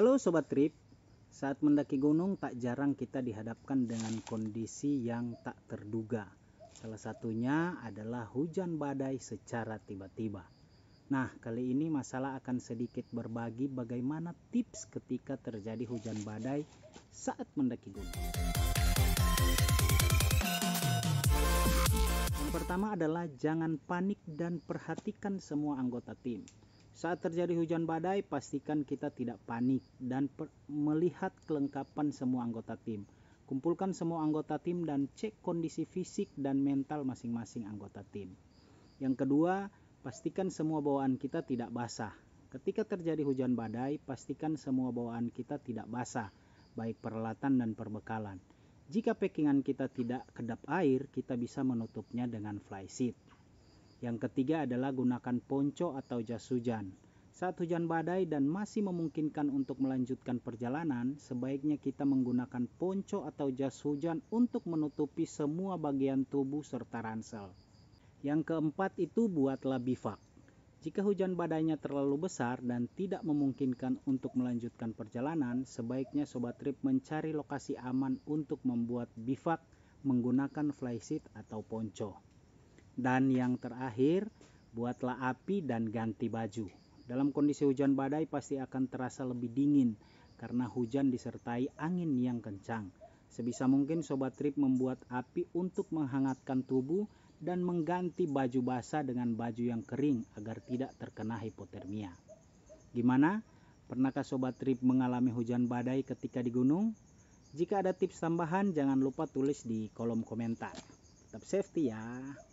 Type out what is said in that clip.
Halo Sobat Trip, saat mendaki gunung tak jarang kita dihadapkan dengan kondisi yang tak terduga. Salah satunya adalah hujan badai secara tiba-tiba. Nah, kali ini masalah akan sedikit berbagi bagaimana tips ketika terjadi hujan badai saat mendaki gunung. Yang pertama adalah jangan panik dan perhatikan semua anggota tim saat terjadi hujan badai, pastikan kita tidak panik dan melihat kelengkapan semua anggota tim. Kumpulkan semua anggota tim dan cek kondisi fisik dan mental masing-masing anggota tim. Yang kedua, pastikan semua bawaan kita tidak basah. Ketika terjadi hujan badai, pastikan semua bawaan kita tidak basah, baik peralatan dan perbekalan. Jika packingan kita tidak kedap air, kita bisa menutupnya dengan fly seat. Yang ketiga adalah gunakan ponco atau jas hujan. Saat hujan badai dan masih memungkinkan untuk melanjutkan perjalanan, sebaiknya kita menggunakan ponco atau jas hujan untuk menutupi semua bagian tubuh serta ransel. Yang keempat itu buatlah bivak. Jika hujan badainya terlalu besar dan tidak memungkinkan untuk melanjutkan perjalanan, sebaiknya sobat trip mencari lokasi aman untuk membuat bivak menggunakan flysheet atau ponco. Dan yang terakhir, buatlah api dan ganti baju. Dalam kondisi hujan badai pasti akan terasa lebih dingin karena hujan disertai angin yang kencang. Sebisa mungkin sobat trip membuat api untuk menghangatkan tubuh dan mengganti baju basah dengan baju yang kering agar tidak terkena hipotermia. Gimana? Pernahkah sobat trip mengalami hujan badai ketika di gunung? Jika ada tips tambahan jangan lupa tulis di kolom komentar. Tetap safety ya.